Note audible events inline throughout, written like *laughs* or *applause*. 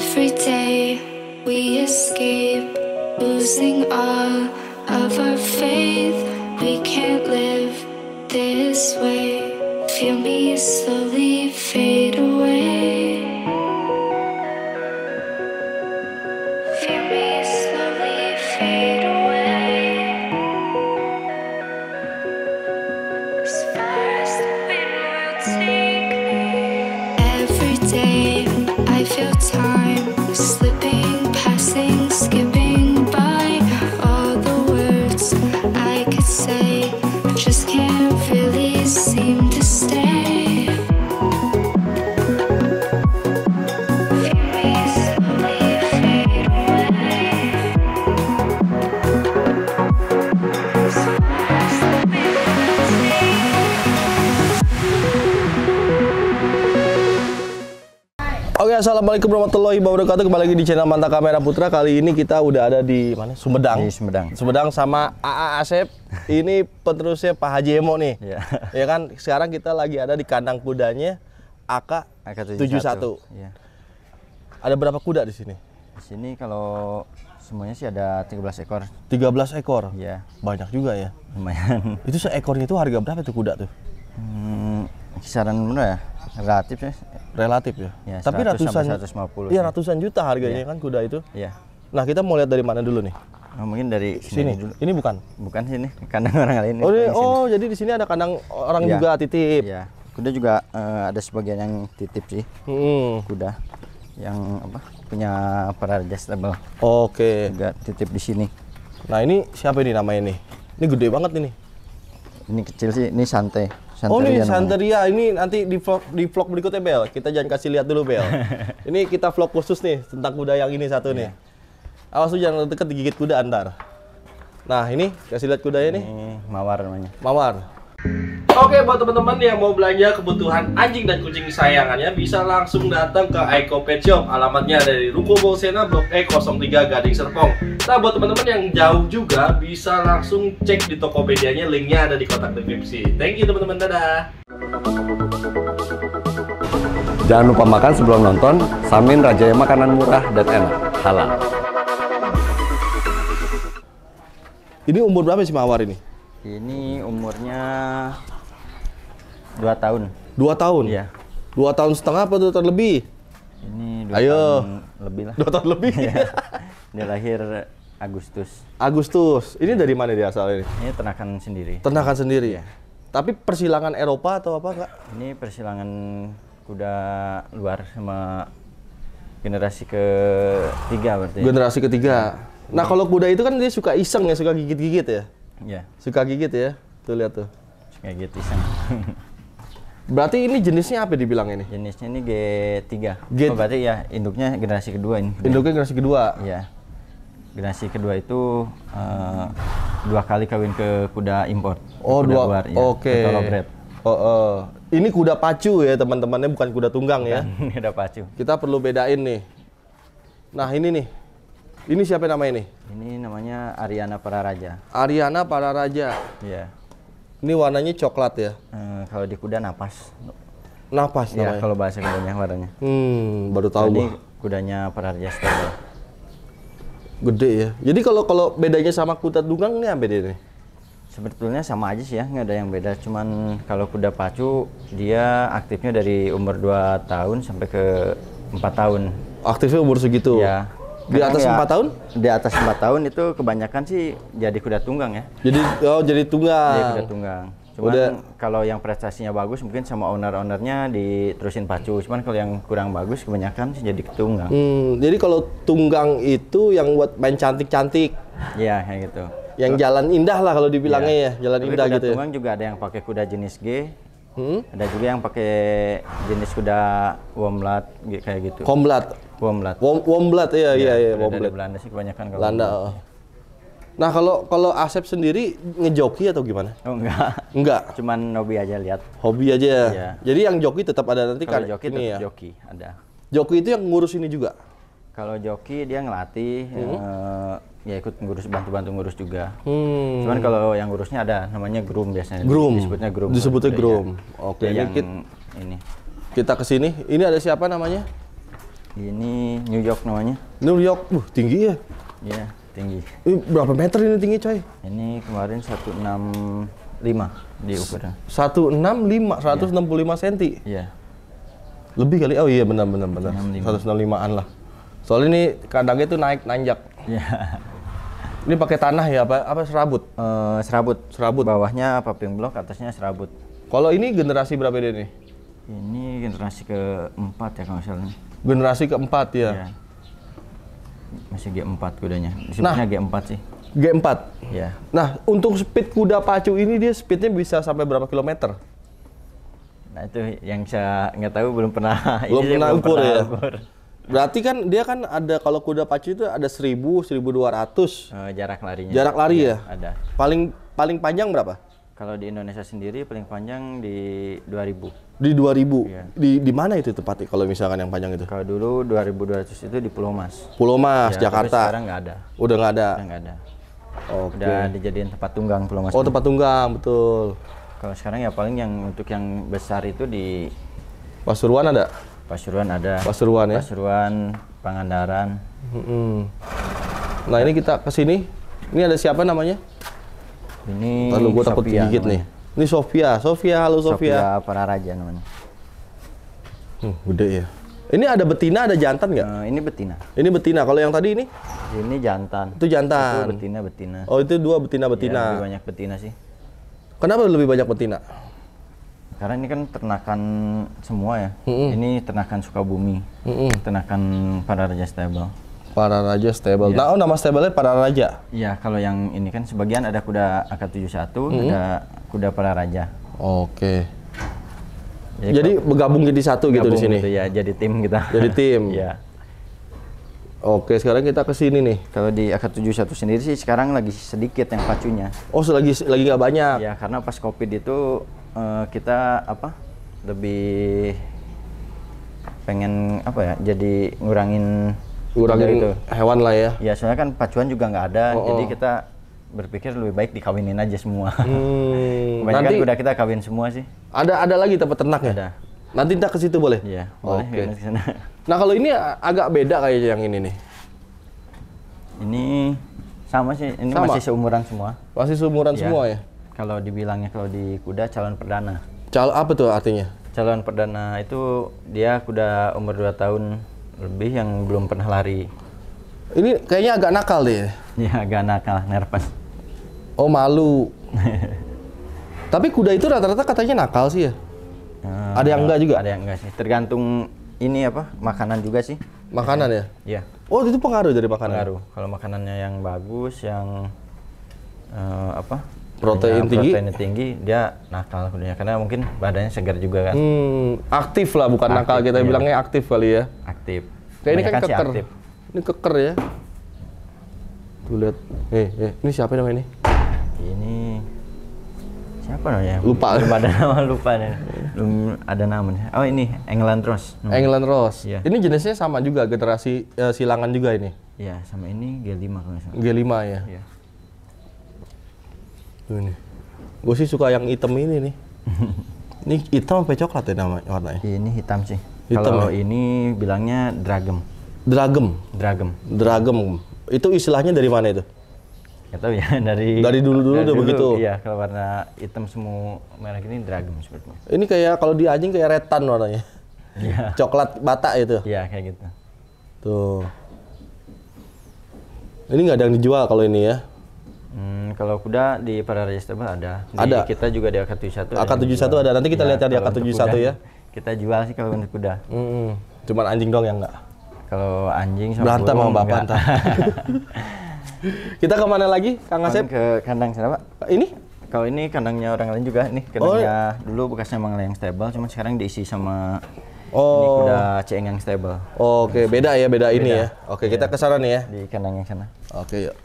Every day we escape, losing all of our faith. We can't live this way. Feel me slowly fade away. Assalamualaikum warahmatullahi wabarakatuh. Kembali lagi di channel Manta Kamera Putra. Kali ini kita udah ada di mana? Sumedang. Di Sumedang. Sumedang sama AA Asep. Ini penerusnya Pak Haji Emo nih. Iya. *laughs* ya kan? Sekarang kita lagi ada di kandang kudanya AK, AK 71. Ya. Ada berapa kuda di sini? Di sini kalau semuanya sih ada 13 ekor. 13 ekor? Ya Banyak juga ya. Lumayan. Itu seekornya itu harga berapa tuh kuda tuh? Hmm, kisaran mana ya relatif ya relatif ya, ya tapi ratusan iya ratusan juta harganya ya. kan kuda itu iya nah kita mau lihat dari mana dulu nih Oh, mungkin dari sini. sini dulu. Ini bukan? Bukan sini, kandang orang lain. Oh, ini, iya. oh jadi di sini ada kandang orang ya. juga titip. Iya. Kuda juga uh, ada sebagian yang titip sih. Hmm. Kuda yang apa? Punya para adjustable. Oke. Okay. Juga titip di sini. Nah, ini siapa ini namanya ini Ini gede banget ini. Ini kecil sih, ini santai. Santeria. Oh nih Santeria ini nanti di vlog di vlog berikutnya Bel. Kita jangan kasih lihat dulu Bel. *laughs* ini kita vlog khusus nih tentang kuda yang ini satu yeah. nih. Iya. Awas tuh jangan deket digigit kuda antar. Nah ini kasih lihat kudanya nih. mawar namanya. Mawar. Oke, buat teman-teman yang mau belanja kebutuhan anjing dan kucing sayangannya bisa langsung datang ke Eco Pet Shop. Alamatnya dari Ruko Bolsena Blok E 03 Gading Serpong. Nah, buat teman-teman yang jauh juga bisa langsung cek di Tokopedia-nya, linknya ada di kotak deskripsi. Thank you teman-teman, dadah. Jangan lupa makan sebelum nonton, Samin yang Makanan Murah dan Enak, halal. Ini umur berapa sih Mawar ini? Ini umurnya Dua tahun. Dua tahun? Iya. Dua tahun setengah apa dua tahun lebih? Ini dua Ayo. tahun lebih lah. Dua tahun lebih? ya Dia lahir Agustus. Agustus. Ini ya. dari mana dia asal ini? Ini ternakan sendiri. Ternakan sendiri? ya. Tapi persilangan Eropa atau apa enggak? Ini persilangan kuda luar sama generasi ketiga berarti. Generasi ketiga. Iya. Nah, kalau kuda itu kan dia suka iseng ya, suka gigit-gigit ya? Iya. Suka gigit ya. Tuh lihat tuh. Suka gigit iseng. *laughs* Berarti ini jenisnya apa dibilang ini? Jenisnya ini G3. G oh, berarti ya induknya generasi kedua ini. Induknya generasi kedua. Ya, Generasi kedua itu uh, dua kali kawin ke kuda import Oh, kuda dua. Luar, ya, Oke. Okay. Oh, uh, ini kuda pacu ya teman-temannya bukan kuda tunggang ya. *laughs* Ini kuda pacu. Kita perlu bedain nih. Nah, ini nih. Ini siapa namanya ini? Ini namanya Ariana Pararaja. Ariana Pararaja. Iya. Yeah. Ini warnanya coklat ya? Hmm, kalau di kuda napas. Napas iya, namanya? Ya, kalau bahasa kudanya warnanya. Hmm, baru tahu Jadi, gua. kudanya Perharja Stable. Gede ya. Jadi kalau kalau bedanya sama kuda dugang ini apa bedanya? Sebetulnya sama aja sih ya, nggak ada yang beda. Cuman kalau kuda pacu dia aktifnya dari umur 2 tahun sampai ke 4 tahun. Aktifnya umur segitu? Ya di atas ya, empat ya, tahun? Di atas empat tahun itu kebanyakan sih jadi kuda tunggang ya. Jadi oh jadi tunggang. Jadi kuda tunggang. Cuman kalau yang prestasinya bagus mungkin sama owner-ownernya diterusin pacu. Cuman kalau yang kurang bagus kebanyakan sih jadi tunggang. Hmm, jadi kalau tunggang itu yang buat main cantik-cantik. ya kayak gitu. Yang jalan indah lah kalau dibilangnya ya, ya jalan Tapi indah kuda gitu. Kuda ya. tunggang ya. juga ada yang pakai kuda jenis G, Hmm? Ada juga yang pakai jenis kuda womblat kayak gitu. Komblat. Womblat. Wom womblat iya iya iya, iya womblat. Dari Belanda sih kebanyakan kalau. Belanda. Oh. Nah kalau kalau Asep sendiri ngejoki atau gimana? Oh enggak. Enggak. Cuman hobi aja lihat. Hobi aja. ya. Iya. Jadi yang joki tetap ada nanti kalau kan. Joki ini tetap ya. joki ada. Joki itu yang ngurus ini juga. Kalau joki dia ngelatih hmm. Eh, ya ikut ngurus bantu-bantu ngurus juga. Hmm. Cuman kalau yang ngurusnya ada namanya groom biasanya. Groom. Disebutnya groom. Disebutnya gitu, groom. Iya. Oke. Okay. Ini kita, ini. Kita ke sini. Ini ada siapa namanya? Ini New York namanya. New York. Uh, tinggi ya? Iya, tinggi. Ini berapa meter ini tinggi, coy? Ini kemarin 165 di ukuran. 165, 165 yeah. cm. Iya. Lebih kali. Oh iya, benar benar benar. 165-an lah. Soalnya ini kadangnya tuh naik nanjak. Iya. Yeah. *laughs* Ini pakai tanah ya apa apa serabut? Uh, serabut. Serabut. Bawahnya paving block, atasnya serabut. Kalau ini generasi berapa dia ini? Ini generasi keempat ya kalau misalnya. Generasi keempat ya. ya. Masih G4 kudanya. Sebenarnya nah, G4 sih. G4. Ya. Nah, untuk speed kuda pacu ini dia speednya bisa sampai berapa kilometer? Nah, itu yang saya nggak tahu belum pernah belum *laughs* pernah ukur ya. Ukur. Berarti kan dia kan ada kalau kuda pacu itu ada 1000, 1200. Uh, jarak larinya. Jarak lari iya, ya? Ada. Paling paling panjang berapa? Kalau di Indonesia sendiri paling panjang di 2000. Di 2000. Iya. Di di mana itu tepatnya kalau misalkan yang panjang itu? Kalau dulu 2200 itu di Pulau Mas. Pulau Mas, ya, Jakarta. Tapi sekarang nggak ada. Udah nggak ada. Udah nggak ada. Okay. Udah dijadiin tempat tunggang Pulau Mas. Oh, tempat tunggang, betul. Kalau sekarang ya paling yang untuk yang besar itu di Pasuruan ada? Pasuruan ada. Pasuruan ya. Pasuruan, Pangandaran. Hmm. Nah ini kita ke sini. Ini ada siapa namanya? Ini. Lalu gue takut digigit nih. Ini Sofia, Sofia, halo Sofia. Sofia raja namanya. Hmm, udah ya. Ini ada betina, ada jantan nggak? Uh, ini betina. Ini betina. Kalau yang tadi ini? Ini jantan. Itu jantan. Itu betina, betina. Oh, itu dua betina, betina. Ya, lebih banyak betina sih. Kenapa lebih banyak betina? karena ini kan ternakan semua ya. Mm-hmm. Ini ternakan Sukabumi. Mm-hmm. Ternakan para raja stable. Para raja stable. Yeah. Nah, oh nama stablenya para raja. Iya, kalau yang ini kan sebagian ada kuda AK71, mm-hmm. ada kuda para raja. Oke. Okay. Jadi, jadi bergabung jadi satu gitu di sini. Gitu ya, jadi tim kita. Jadi tim. *laughs* Iya. Oke, sekarang kita ke sini nih. Kalau di AK71 sendiri sih sekarang lagi sedikit yang pacunya. Oh, lagi lagi nggak banyak. Ya, karena pas Covid itu uh, kita apa lebih pengen apa ya jadi ngurangin ngurangin itu. hewan lah ya ya soalnya kan pacuan juga nggak ada oh, oh. jadi kita berpikir lebih baik dikawinin aja semua hmm, *laughs* kan nanti, udah kita kawin semua sih ada ada lagi tempat ya ada nanti kita ke situ boleh ya boleh okay. Ya, *laughs* nah kalau ini agak beda kayak yang ini nih ini sama sih ini sama. masih seumuran semua masih seumuran ya. semua ya kalau dibilangnya kalau di kuda calon perdana. Calon apa tuh artinya? Calon perdana itu dia kuda umur 2 tahun lebih yang belum pernah lari. Ini kayaknya agak nakal deh. Ya agak nakal, nervous. Oh, malu. *laughs* Tapi kuda itu rata-rata katanya nakal sih ya. Hmm, ada yang enggak juga? Ada yang enggak sih. Tergantung ini apa? Makanan juga sih. Makanan ya? Iya. Oh, itu pengaruh dari makanan. Pengaruh. Kalau makanannya yang bagus, yang uh, apa? protein ya, tinggi protein tinggi dia nakal kudunya karena mungkin badannya segar juga kan hmm, aktif lah bukan aktif, nakal kita iya. bilangnya aktif kali ya aktif kayak ini kan keker aktif. ini keker ya tuh lihat eh, eh ini siapa namanya ini ini siapa namanya lupa ada nama *laughs* lupa nih belum ada namanya oh ini England Rose namanya. Hmm. England Rose ya. ini jenisnya sama juga generasi uh, silangan juga ini Iya, sama ini G5 kalau G5 ya, ya ini. Gue sih suka yang hitam ini nih. *laughs* ini hitam apa coklat ya nama warnanya? Ini hitam sih. Hitam Kalau ya? ini bilangnya dragem. Dragem. Dragem. Dragem. Itu istilahnya dari mana itu? Gak ya *laughs* dari dari dulu dulu udah begitu. Iya kalau warna hitam semua merah ini dragem sepertinya. Ini kayak kalau di anjing kayak retan warnanya. Iya. *laughs* Coklat bata itu. Iya kayak gitu. Tuh. Ini nggak ada yang dijual kalau ini ya? kalau kuda di para registrable ada. Di ada. Kita juga di AK71. Ya. ak tujuh satu ada. Nanti kita ya, lihat ya di tujuh satu ya. Kita jual sih kalau untuk kuda. Mm Cuman anjing dong yang enggak. Kalau anjing sama Berantem sama bapak entah. *laughs* kita kemana lagi, Kang Asep? Ke kandang sana, Pak. Ini? Kalau ini kandangnya orang lain juga nih, oh, iya. kandangnya oh. dulu bekasnya Mang yang Stable, cuma sekarang diisi sama Oh. Ini kuda stable. Oh, oke, okay. beda ya, beda, beda. ini ya. Oke, okay, iya. kita ke sana nih ya. Di kandang yang sana. Oke, okay, yuk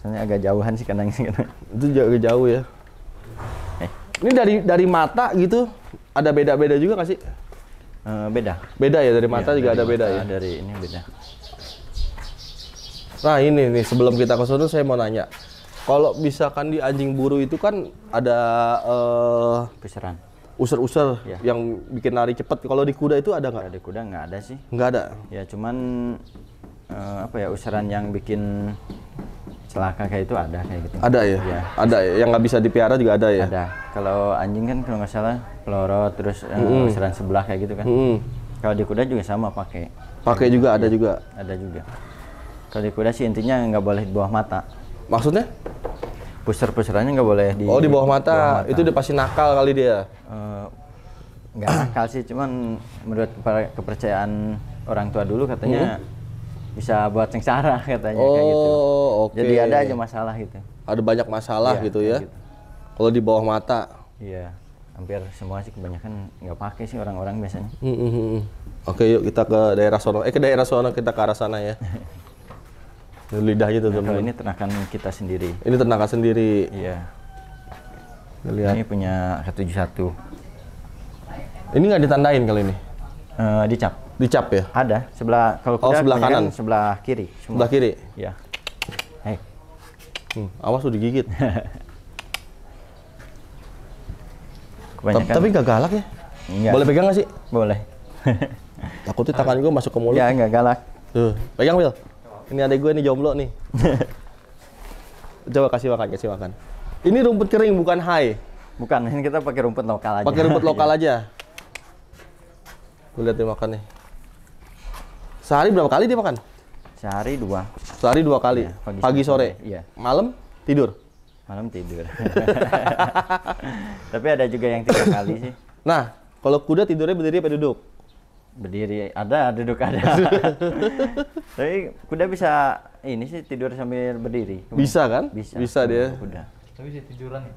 soalnya agak jauhan sih kadang itu jauh jauh ya eh. ini dari dari mata gitu ada beda beda juga nggak sih E, beda beda ya dari mata iya, juga dari ada mata, beda ya dari ini beda nah ini nih sebelum kita ke sana saya mau nanya kalau misalkan di anjing buru itu kan ada uh, eh, Pisaran. user-user ya. yang bikin lari cepat. Kalau di kuda itu ada nggak? Di kuda nggak ada sih. Nggak ada. Ya cuman uh, apa ya useran yang bikin celaka kayak itu ada kayak gitu. Ada ya? ya. Ada ya. Yang nggak oh. bisa dipiara juga ada ya. Ada. Kalau anjing kan kalau nggak salah pelorot terus mm -hmm. sebelah kayak gitu kan. -hmm. Kalau di kuda juga sama pakai. Pakai juga ada iya. juga. Ada juga. Kalau di kuda sih intinya nggak boleh di bawah mata. Maksudnya? Pusar-pusarannya nggak boleh di. Oh di bawah mata. Bawah mata. Itu udah pasti nakal kali dia. Eh, nggak nakal sih, cuman menurut kepercayaan orang tua dulu katanya. -hmm bisa buat sengsara *laughs* katanya oh, kayak gitu. Okay. Oh, Jadi ada aja masalah gitu. Ada banyak masalah ya, gitu ya. Gitu. Kalau di bawah mata. Iya. Hampir semua sih kebanyakan nggak pakai sih orang-orang biasanya. Hmm, hmm, hmm, oke, yuk kita ke daerah sono. Eh ke daerah sono kita ke arah sana ya. *laughs* lidahnya tuh nah, teman. Kalau ini ternakan kita sendiri. Ini ternakan sendiri. Iya. Lihat. Ini punya 71 Ini nggak ditandain kali ini? Uh, dicap. Dicap ya? Ada. Sebelah kalau oh, kuda oh, sebelah kanan, sebelah kiri. Semua. Sebelah kiri. ya Hei. Hmm, awas udah digigit. Tapi nggak galak ya? Enggak. Boleh pegang nggak sih? Boleh. Takutnya tangan gue masuk ke mulut. Ya nggak galak. Tuh, pegang Wil. Ini ada gue nih jomblo nih. *laughs* Coba kasih makan, kasih makan. Ini rumput kering bukan hai. Bukan, ini kita pakai rumput lokal aja. Pakai rumput *laughs* lokal iya. aja. Gue lihat dia makan nih. Sehari berapa kali dia makan? Sehari dua. Sehari dua kali. Ya, pagi, pagi sore. Iya. Malam tidur. Malam tidur. *laughs* Tapi ada juga yang tiga kali sih. Nah, kalau kuda tidurnya berdiri apa duduk? Berdiri, ada, duduk ada. *laughs* Tapi kuda bisa ini sih tidur sambil berdiri. Bisa kan? Bisa. Bisa dia. Kuda. Tapi bisa tiduran ya?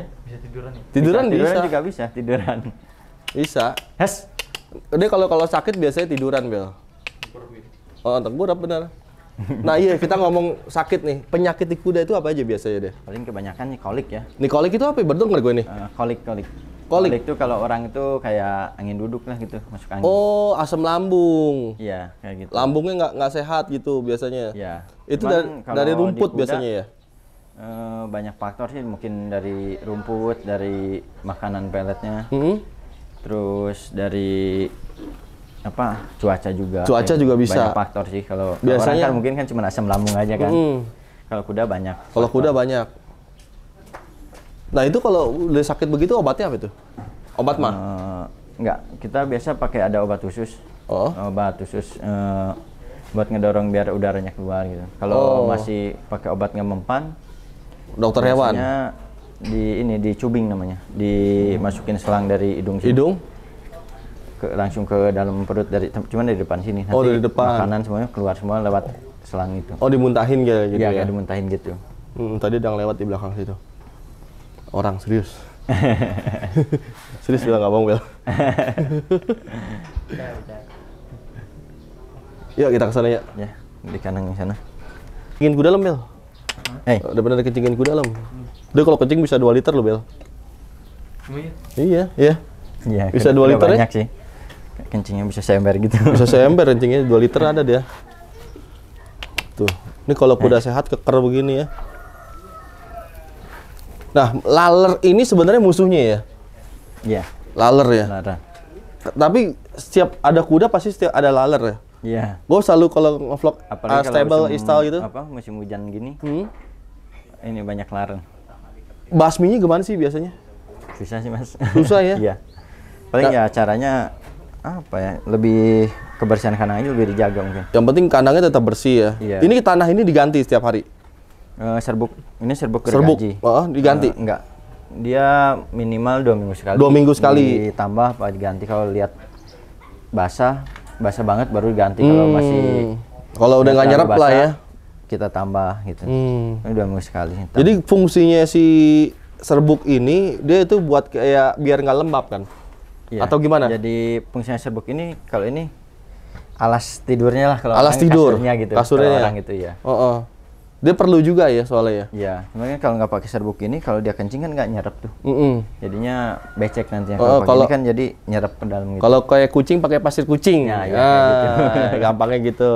Ya? Bisa tiduran ya? Tiduran bisa. Tiduran bisa. juga bisa, tiduran. Bisa. Hes. Udah kalau kalau sakit biasanya tiduran, Bel. Oh, otak apa benar. Nah iya kita ngomong sakit nih penyakit di kuda itu apa aja biasanya deh? Paling kebanyakan nih kolik ya. Nih kolik itu apa? Ya? Berdengar gue nih. Eh, kolik kolik. Kolik. kolik itu kalau orang itu kayak angin duduk lah gitu masuk angin. Oh asam lambung. Iya kayak gitu. Lambungnya nggak nggak sehat gitu biasanya. Iya. Itu dari, dari rumput kuda, biasanya ya. Uh, banyak faktor sih mungkin dari rumput dari makanan peletnya. Hmm? Terus dari apa cuaca juga cuaca juga bisa banyak faktor sih kalau biasanya orang kan mungkin kan cuma asam lambung aja kan mm, kalau kuda banyak kalau kuda banyak nah itu kalau udah sakit begitu obatnya apa itu obat mah uh, enggak kita biasa pakai ada obat khusus oh. obat khusus uh, buat ngedorong biar udaranya keluar gitu kalau oh. masih pakai obat mempan dokter hewan di ini di cubing namanya dimasukin selang dari hidung hidung ke, langsung ke dalam perut dari cuman dari depan sini oh, nanti oh, dari depan. makanan semuanya keluar semua lewat selang itu oh dimuntahin kayak gitu ya, ya? dimuntahin gitu hmm, tadi udah lewat di belakang situ orang serius *laughs* serius bilang abang Bel *laughs* yuk kita kesana sana ya ya di kanan sana ingin ku dalam Bel eh hey. Eh, udah bener kencingin kuda dalam udah kalau kencing bisa dua liter loh Bel iya? iya iya iya bisa dua liter ya? banyak ya? sih kencingnya bisa seember gitu bisa seember *laughs* kencingnya 2 liter ada dia tuh ini kalau kuda eh. sehat keker begini ya nah laler ini sebenarnya musuhnya ya iya yeah. laler ya laler. tapi setiap ada kuda pasti setiap ada laler ya iya yeah. gue selalu kalau ngevlog uh, stable install gitu apa musim hujan gini hmm? ini banyak laler basminya gimana sih biasanya susah sih mas susah ya *laughs* iya paling nah. ya caranya apa ya lebih kebersihan kandang aja lebih dijaga mungkin yang penting kandangnya tetap bersih ya iya. ini tanah ini diganti setiap hari uh, serbuk ini serbuk serbuk oh, diganti uh, enggak dia minimal dua minggu sekali dua minggu sekali ditambah apa diganti kalau lihat basah basah banget baru diganti hmm. kalau masih kalau udah nggak nyerap lah ya kita tambah gitu hmm. ini dua minggu sekali jadi fungsinya si serbuk ini dia itu buat kayak biar nggak lembab kan ya. atau gimana? Jadi fungsinya serbuk ini kalau ini alas tidurnya lah kalau alas tidurnya tidur kasurnya gitu. Kasurnya ya. orang gitu ya. Oh, oh. Dia perlu juga ya soalnya ya. Iya, makanya kalau nggak pakai serbuk ini kalau dia kencing kan nggak nyerap tuh. Mm -mm. Jadinya becek nantinya. Kalau oh, pakai kalau, ini kan jadi nyerap ke dalam gitu. Kalau kayak kucing pakai pasir kucing. Ya, ya, ah, gitu. *laughs* gampangnya gitu.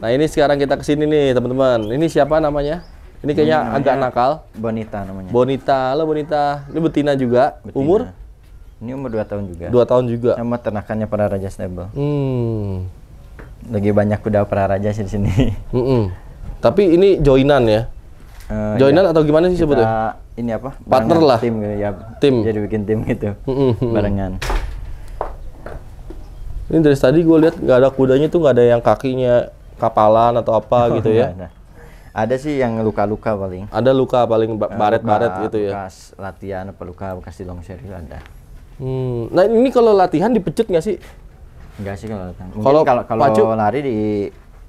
Nah, ini sekarang kita kesini nih, teman-teman. Ini siapa namanya? Ini kayaknya ini agak nakal. Bonita namanya. Bonita, lo Bonita. Ini betina juga. Betina. Umur? Ini umur dua tahun juga. Dua tahun juga. Nama ternakannya para raja stable. Hmm. Lagi banyak kuda para raja sih di sini. Mm -mm. Tapi ini joinan ya. Uh, joinan ya. atau gimana sih sebetulnya? Ini apa? Partner lah. Tim gitu ya. Tim. Jadi bikin tim gitu. Mm -mm. Barengan. Ini dari tadi gue lihat nggak ada kudanya tuh nggak ada yang kakinya kapalan atau apa oh, gitu ya. Ada. ada sih yang luka-luka paling. Ada luka paling eh, baret-baret gitu ya. Bekas latihan apa luka bekas di longsir itu ada. Hmm. Nah ini kalau latihan dipecut nggak sih? Enggak sih kalau latihan. kalau kalau, kalau pacu? lari di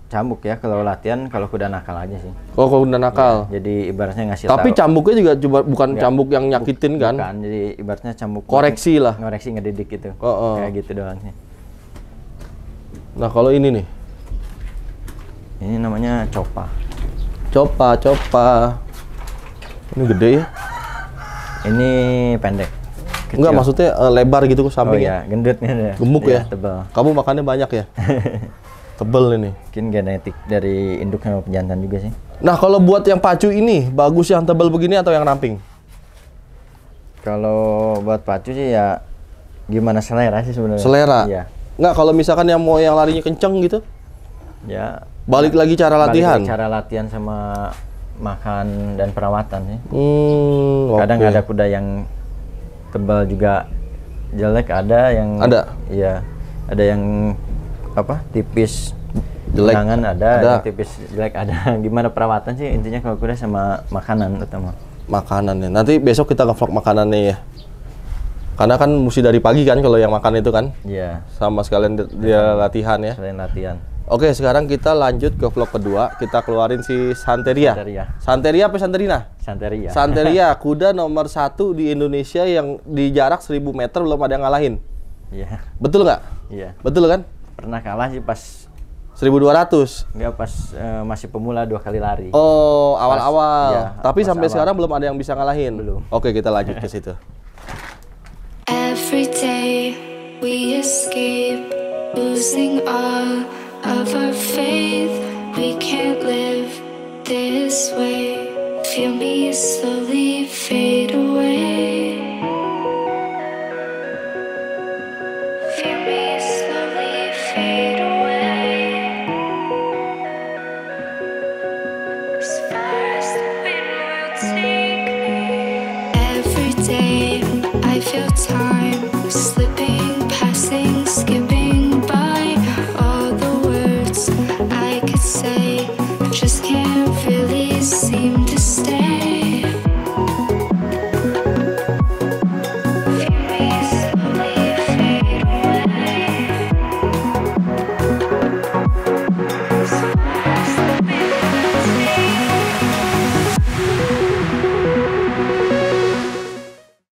cambuk ya kalau latihan kalau kuda nakal aja sih. Oh, kalau kuda nakal. Ya, jadi ibaratnya ngasih Tapi taruh. cambuknya juga coba bukan Enggak. cambuk yang nyakitin kan? Bukan, jadi ibaratnya cambuk koreksi lah. Koreksi ngedidik itu. Oh, oh. Kayak gitu doang sih. Nah, kalau ini nih. Ini namanya copa. Copa, copa. Ini gede ya? Ini pendek. Kecil. Enggak, maksudnya uh, lebar gitu ke samping. Oh ya. gendutnya ya. Gemuk ya. ya. Tebal. Kamu makannya banyak ya? *laughs* tebel ini. Mungkin genetik dari induk sama pejantan juga sih. Nah, kalau buat yang pacu ini, bagus yang tebel begini atau yang ramping? Kalau buat pacu sih ya gimana selera sih sebenarnya. Selera. Iya. Nggak, kalau misalkan yang mau yang larinya kenceng gitu? Ya. Balik ya, lagi cara latihan. lagi cara latihan sama makan dan perawatan ya. Hmm, Kadang okay. ada kuda yang tebal juga jelek ada yang ada ya ada yang apa tipis jelek tangan ada, ada. tipis jelek ada *laughs* gimana perawatan sih intinya kalau kuda sama makanan utama makanan ya nanti besok kita ngevlog makanannya ya karena kan mesti dari pagi kan kalau yang makan itu kan iya sama sekalian dia latihan ya selain latihan Oke, sekarang kita lanjut ke vlog kedua. Kita keluarin si Santeria. Santeria. Santeria apa Santerina? Santeria. Santeria, *laughs* kuda nomor satu di Indonesia yang di jarak 1000 meter belum ada yang ngalahin. Iya. Betul nggak? Iya. Betul kan? Pernah kalah sih pas 1200. Enggak pas uh, masih pemula dua kali lari. Oh, awal-awal. Ya, Tapi sampai awal. sekarang belum ada yang bisa ngalahin. Belum. Oke, kita lanjut ke *laughs* situ. Every day we escape losing all of our faith, we can't live this way. Feel me slowly fade away. Feel me slowly fade away. As far as the wind will take me. Every day I feel time.